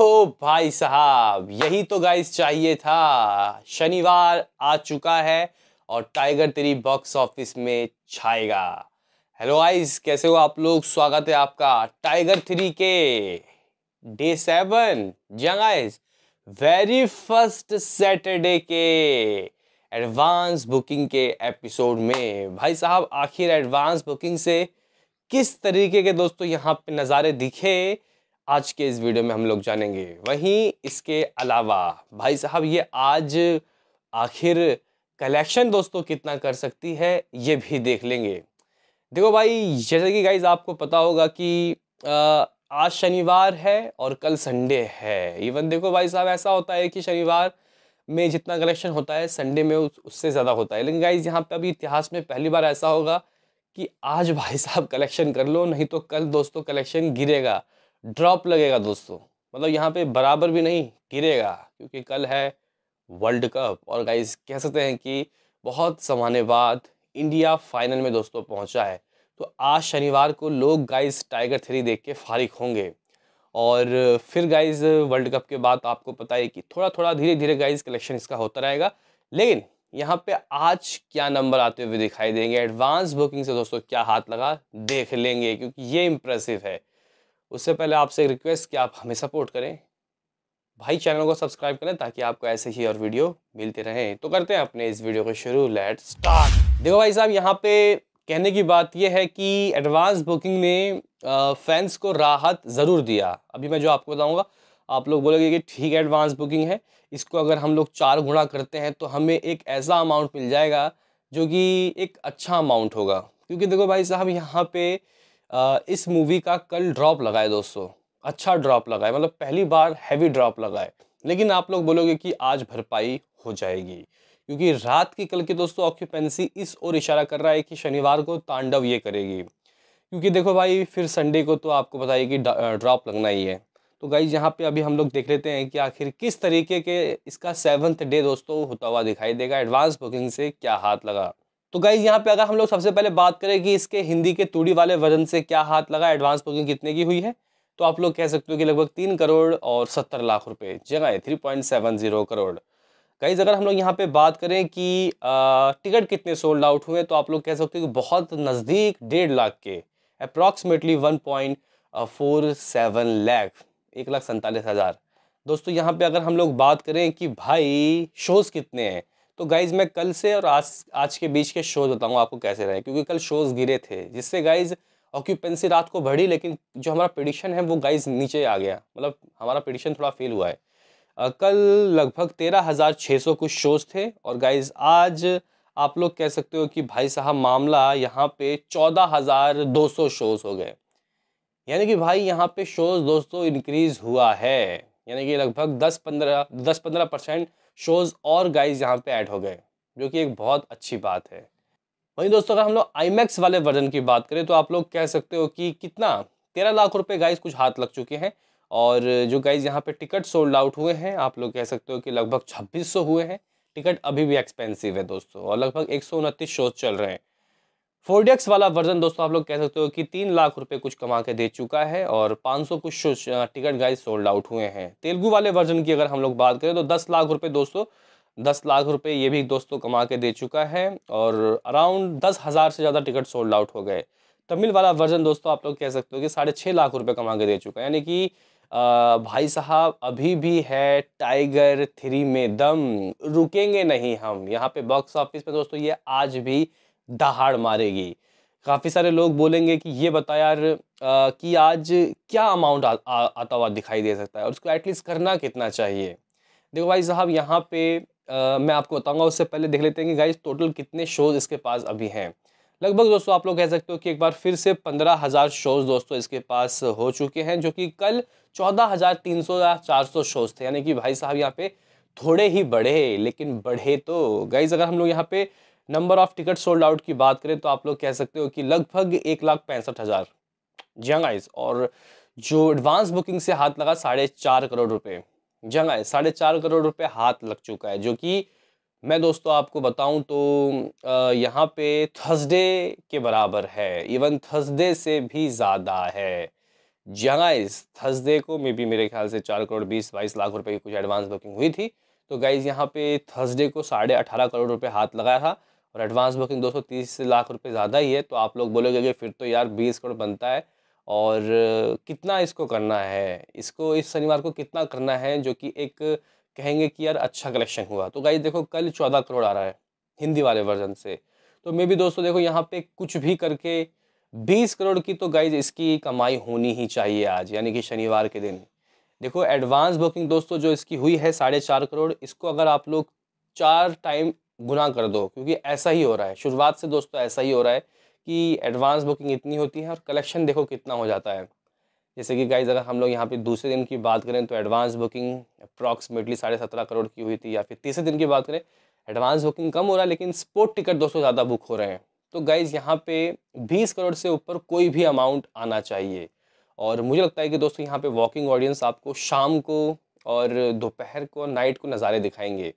ओ भाई साहब यही तो गाइस चाहिए था शनिवार आ चुका है और टाइगर तेरी बॉक्स ऑफिस में छाएगा हेलो आइज कैसे हो आप लोग स्वागत है आपका टाइगर थ्री के डे सेवन जंगाइज वेरी फर्स्ट सैटरडे के एडवांस बुकिंग के एपिसोड में भाई साहब आखिर एडवांस बुकिंग से किस तरीके के दोस्तों यहाँ पे नज़ारे दिखे आज के इस वीडियो में हम लोग जानेंगे वहीं इसके अलावा भाई साहब ये आज आखिर कलेक्शन दोस्तों कितना कर सकती है ये भी देख लेंगे देखो भाई जैसे कि गाइज आपको पता होगा कि आज शनिवार है और कल संडे है इवन देखो भाई साहब ऐसा होता है कि शनिवार में जितना कलेक्शन होता है संडे में उस, उससे ज़्यादा होता है लेकिन गाइज यहाँ पर अभी इतिहास में पहली बार ऐसा होगा कि आज भाई साहब कलेक्शन कर लो नहीं तो कल दोस्तों कलेक्शन गिरेगा ड्रॉप लगेगा दोस्तों मतलब यहाँ पे बराबर भी नहीं गिरेगा क्योंकि कल है वर्ल्ड कप और गाइस कह सकते हैं कि बहुत समाने बाद इंडिया फाइनल में दोस्तों पहुँचा है तो आज शनिवार को लोग गाइस टाइगर थ्री देख के फारिक होंगे और फिर गाइस वर्ल्ड कप के बाद आपको पता है कि थोड़ा थोड़ा धीरे धीरे गाइज कलेक्शन इसका होता रहेगा लेकिन यहाँ पे आज क्या नंबर आते हुए दिखाई देंगे एडवांस बुकिंग से दोस्तों क्या हाथ लगा देख लेंगे क्योंकि ये इम्प्रेसिव है उससे पहले आपसे एक रिक्वेस्ट कि आप हमें सपोर्ट करें भाई चैनल को सब्सक्राइब करें ताकि आपको ऐसे ही और वीडियो मिलते रहें तो करते हैं अपने इस वीडियो को शुरू लेट स्टार्ट देखो भाई साहब यहाँ पे कहने की बात यह है कि एडवांस बुकिंग ने फैंस को राहत ज़रूर दिया अभी मैं जो आपको बताऊँगा आप लोग बोलोगे कि ठीक है एडवांस बुकिंग है इसको अगर हम लोग चार गुणा करते हैं तो हमें एक ऐसा अमाउंट मिल जाएगा जो कि एक अच्छा अमाउंट होगा क्योंकि देखो भाई साहब यहाँ पे इस मूवी का कल ड्रॉप लगाए दोस्तों अच्छा ड्रॉप लगाए मतलब पहली बार हैवी ड्रॉप लगाए लेकिन आप लोग बोलोगे कि आज भरपाई हो जाएगी क्योंकि रात की कल की दोस्तों ऑक्यूपेंसी इस ओर इशारा कर रहा है कि शनिवार को तांडव ये करेगी क्योंकि देखो भाई फिर संडे को तो आपको बताइए कि ड्रॉप लगना ही है तो गाइज यहाँ पे अभी हम लोग देख लेते हैं कि आखिर किस तरीके के इसका सेवन्थ डे दोस्तों होता हुआ दिखाई देगा एडवांस बुकिंग से क्या हाथ लगा तो गाइज यहाँ पे अगर हम लोग सबसे पहले बात करें कि इसके हिंदी के तूड़ी वाले वजन से क्या हाथ लगा एडवांस बुकिंग कितने की हुई है तो आप लोग कह सकते हो कि लगभग तीन करोड़ और सत्तर लाख रुपए जगह three point seven zero crore guys अगर हम लोग यहाँ पे बात करें कि टिकट कितने सोल्ड आउट हुए तो आप लोग कह सकते हो कि बहुत नज़दीक डेढ़ लाख के approximately one point four seven lakh एक लाख सैंतालीस हज़ार दोस्तों यहाँ पे अगर हम लोग बात करें कि भाई शोज़ कितने हैं तो गाइज मैं कल से और आज आज के बीच के शोज़ बताऊँगा आपको कैसे रहे क्योंकि कल शोज़ गिरे थे जिससे गाइज ऑक्यूपेंसी रात को बढ़ी लेकिन जो हमारा प्रडिक्शन है वो गाइज नीचे आ गया मतलब हमारा प्रडिक्शन थोड़ा फेल हुआ है आ, कल लगभग तेरह हज़ार छः सौ कुछ शोज़ थे और गाइज आज आप लोग कह सकते हो कि भाई साहब मामला यहाँ पे चौदह हज़ार दो सौ शोज़ हो गए यानी कि भाई यहाँ पे शोज़ दोस्तों इंक्रीज़ हुआ है यानी कि लगभग दस पंद्रह दस पंद्रह परसेंट शोज़ और गाइज यहाँ पे ऐड हो गए जो कि एक बहुत अच्छी बात है वहीं दोस्तों अगर हम लोग आई वाले वर्जन की बात करें तो आप लोग कह सकते हो कि कितना तेरह लाख रुपये गाइज कुछ हाथ लग चुके हैं और जो गाइज यहाँ पे टिकट सोल्ड आउट हुए हैं आप लोग कह सकते हो कि लगभग छब्बीस हुए हैं टिकट अभी भी एक्सपेंसिव है दोस्तों और लगभग एक सौ उनतीस शोज चल रहे हैं फोरडेक्स वाला वर्जन दोस्तों आप लोग कह सकते हो कि तीन लाख रुपए कुछ कमा के दे चुका है और 500 कुछ टिकट गाइस सोल्ड आउट हुए हैं तेलुगू वाले वर्जन की अगर हम लोग बात करें तो दस लाख रुपए दोस्तों दस लाख रुपए ये भी दोस्तों कमा के दे चुका है और अराउंड दस हज़ार से ज़्यादा टिकट सोल्ड आउट हो गए तमिल वाला वर्जन दोस्तों आप लोग कह सकते हो कि साढ़े छः लाख रुपये कमा के दे चुका है यानी कि भाई साहब अभी भी है टाइगर थ्री में दम रुकेंगे नहीं हम यहाँ पे बॉक्स ऑफिस पर दोस्तों ये आज भी दहाड़ मारेगी काफ़ी सारे लोग बोलेंगे कि ये बता यार आ, कि आज क्या अमाउंट आता हुआ दिखाई दे सकता है और उसको एटलीस्ट करना कितना चाहिए देखो भाई साहब यहाँ पे आ, मैं आपको बताऊंगा उससे पहले देख लेते हैं कि गाइज टोटल कितने शोज़ इसके पास अभी हैं लगभग दोस्तों आप लोग कह सकते हो कि एक बार फिर से पंद्रह हज़ार शोज़ दोस्तों इसके पास हो चुके हैं जो कि कल चौदह हज़ार तीन सौ या चार सौ शोज़ थे यानी कि भाई साहब यहाँ पे थोड़े ही बढ़े लेकिन बढ़े तो गाइज अगर हम लोग यहाँ पे number of ticket sold out की बात करें तो आप लोग कह सकते हो कि लगभग एक लाख पैंसठ हज़ार आइज और जो एडवांस बुकिंग से हाथ लगा साढ़े चार करोड़ रुपए आइज साढ़े चार करोड़ रुपए हाथ लग चुका है जो कि मैं दोस्तों आपको बताऊं तो यहाँ पे थर्सडे के बराबर है इवन थर्सडे से भी ज़्यादा है जंग आइज़ थर्सडे को मे बी मेरे ख्याल से चार करोड़ बीस बाईस लाख रुपए की कुछ एडवांस बुकिंग हुई थी तो गाइज़ यहाँ पे थर्सडे को साढ़े अठारह करोड़ रुपए हाथ लगाया था और एडवांस बुकिंग 230 लाख रुपए ज़्यादा ही है तो आप लोग बोलोगे कि फिर तो यार 20 करोड़ बनता है और कितना इसको करना है इसको इस शनिवार को कितना करना है जो कि एक कहेंगे कि यार अच्छा कलेक्शन हुआ तो गाइज देखो कल चौदह करोड़ आ रहा है हिंदी वाले वर्जन से तो मे भी दोस्तों देखो यहाँ पे कुछ भी करके बीस करोड़ की तो गाइज इसकी कमाई होनी ही चाहिए आज यानी कि शनिवार के दिन देखो एडवांस बुकिंग दोस्तों जो इसकी हुई है साढ़े चार करोड़ इसको अगर आप लोग चार टाइम गुना कर दो क्योंकि ऐसा ही हो रहा है शुरुआत से दोस्तों ऐसा ही हो रहा है कि एडवांस बुकिंग इतनी होती है और कलेक्शन देखो कितना हो जाता है जैसे कि गाइज अगर हम लोग यहाँ पे दूसरे दिन की बात करें तो एडवांस बुकिंग अप्रॉक्सीमेटली साढ़े सत्रह करोड़ की हुई थी या फिर तीसरे दिन की बात करें एडवांस बुकिंग कम हो रहा है लेकिन स्पोर्ट टिकट दोस्तों ज़्यादा बुक हो रहे हैं तो गाइज यहाँ पे बीस करोड़ से ऊपर कोई भी अमाउंट आना चाहिए और मुझे लगता है कि दोस्तों यहाँ पर वॉकिंग ऑडियंस आपको शाम को और दोपहर को नाइट को नज़ारे दिखाएंगे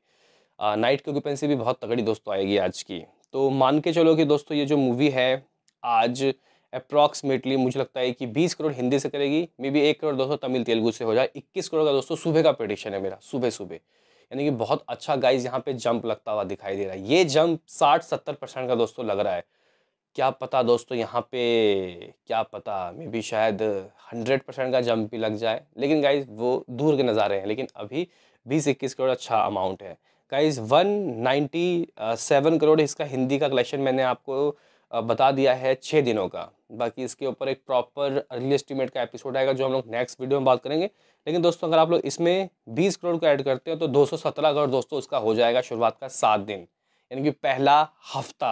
नाइट की ऑक्यूपेंसी भी बहुत तगड़ी दोस्तों तो आएगी आज की तो मान के चलो कि दोस्तों ये जो मूवी है आज अप्रॉक्सीमेटली मुझे लगता है कि 20 करोड़ हिंदी से करेगी मे बी एक करोड़ दोस्तों तमिल तेलुगु से हो जाए 21 करोड़ का दोस्तों सुबह का प्रडिक्शन है मेरा सुबह सुबह यानी कि बहुत अच्छा गाइज यहाँ पे जंप लगता हुआ दिखाई दे रहा है ये जंप साठ सत्तर परसेंट का दोस्तों लग रहा है क्या पता दोस्तों यहाँ पे क्या पता मे बी शायद हंड्रेड परसेंट का जंप भी लग जाए लेकिन गाइज वो दूर के नज़ारे हैं लेकिन अभी बीस इक्कीस करोड़ अच्छा अमाउंट है गाइज 197 करोड़ इसका हिंदी का कलेक्शन मैंने आपको बता दिया है छः दिनों का बाकी इसके ऊपर एक प्रॉपर अर्ली एस्टिमेट का एपिसोड आएगा जो हम लोग नेक्स्ट वीडियो में बात करेंगे लेकिन दोस्तों अगर आप लोग इसमें 20 करोड़ को ऐड करते हैं तो 217 करोड़ दोस्तों उसका हो जाएगा शुरुआत का सात दिन यानी कि पहला हफ्ता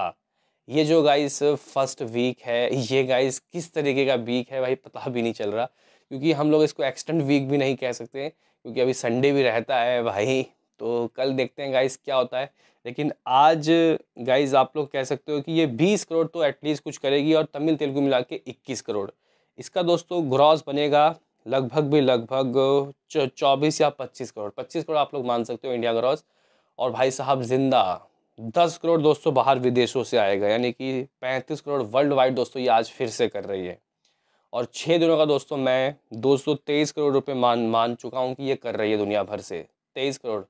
ये जो गाइस फर्स्ट वीक है ये गाइस किस तरीके का वीक है भाई पता भी नहीं चल रहा क्योंकि हम लोग इसको एक्सटेंड वीक भी नहीं कह सकते क्योंकि अभी संडे भी रहता है भाई तो कल देखते हैं गाइस क्या होता है लेकिन आज गाइस आप लोग कह सकते हो कि ये 20 करोड़ तो एटलीस्ट कुछ करेगी और तमिल तेलुगु मिला के इक्कीस करोड़ इसका दोस्तों ग्रॉस बनेगा लगभग भी लगभग चौबीस या पच्चीस करोड़ पच्चीस करोड़ आप लोग मान सकते हो इंडिया ग्रॉस और भाई साहब जिंदा दस करोड़ दोस्तों बाहर विदेशों से आएगा यानी कि पैंतीस करोड़ वर्ल्ड वाइड दोस्तों ये आज फिर से कर रही है और छः दिनों का दोस्तों मैं दो सौ तेईस करोड़ रुपए मान मान चुका हूँ कि ये कर रही है दुनिया भर से तेईस करोड़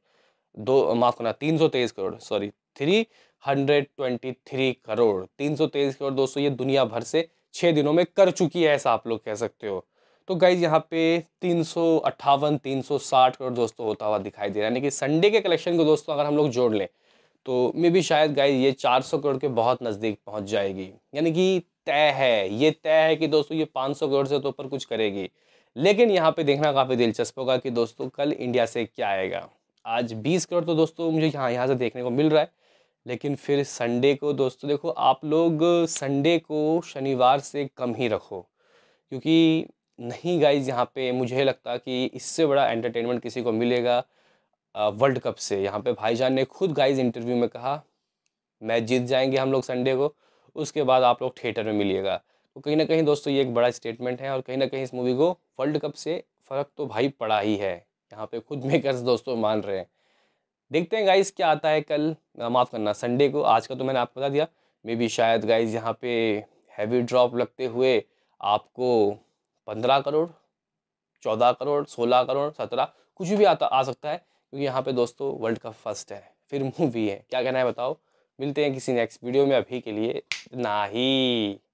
दो माफ़ करना तीन सौ तेईस crore sorry three hundred twenty three crore तीन सौ तेईस करोड़ दोस्तों ये दुनिया भर से छः दिनों में कर चुकी है ऐसा आप लोग कह सकते हो तो गाइज यहाँ पे तीन सौ अट्ठावन तीन सौ साठ करोड़ दोस्तों होता हुआ दिखाई दे रहा है यानी कि संडे के कलेक्शन को दोस्तों अगर हम लोग जोड़ लें तो मे भी शायद गाइज ये चार सौ करोड़ के बहुत नज़दीक पहुँच जाएगी यानी कि तय है ये तय है कि दोस्तों ये पाँच सौ करोड़ से तो ऊपर कुछ करेगी लेकिन यहाँ पे देखना काफ़ी दिलचस्प होगा कि दोस्तों कल इंडिया से क्या आएगा आज बीस करोड़ तो दोस्तों मुझे यहाँ यहाँ से देखने को मिल रहा है लेकिन फिर संडे को दोस्तों देखो आप लोग संडे को शनिवार से कम ही रखो क्योंकि नहीं गाइज यहाँ पे मुझे लगता कि इससे बड़ा एंटरटेनमेंट किसी को मिलेगा वर्ल्ड कप से यहाँ पे भाईजान ने खुद गाइज इंटरव्यू में कहा मैच जीत जाएंगे हम लोग संडे को उसके बाद आप लोग थिएटर में मिलिएगा तो कहीं ना कहीं दोस्तों ये एक बड़ा स्टेटमेंट है और कहीं ना कहीं इस मूवी को वर्ल्ड कप से फ़र्क तो भाई पड़ा ही है यहाँ पे खुद मेकर्स दोस्तों मान रहे हैं देखते हैं गाइज़ क्या आता है कल माफ़ करना संडे को आज का तो मैंने आपको बता दिया मे बी शायद गाइज़ यहाँ पे हैवी ड्रॉप लगते हुए आपको पंद्रह करोड़ चौदह करोड़ सोलह करोड़ सत्रह कुछ भी आता आ सकता है क्योंकि यहाँ पे दोस्तों वर्ल्ड कप फर्स्ट है फिर मूवी है क्या कहना है बताओ मिलते हैं किसी नेक्स्ट वीडियो में अभी के लिए ना ही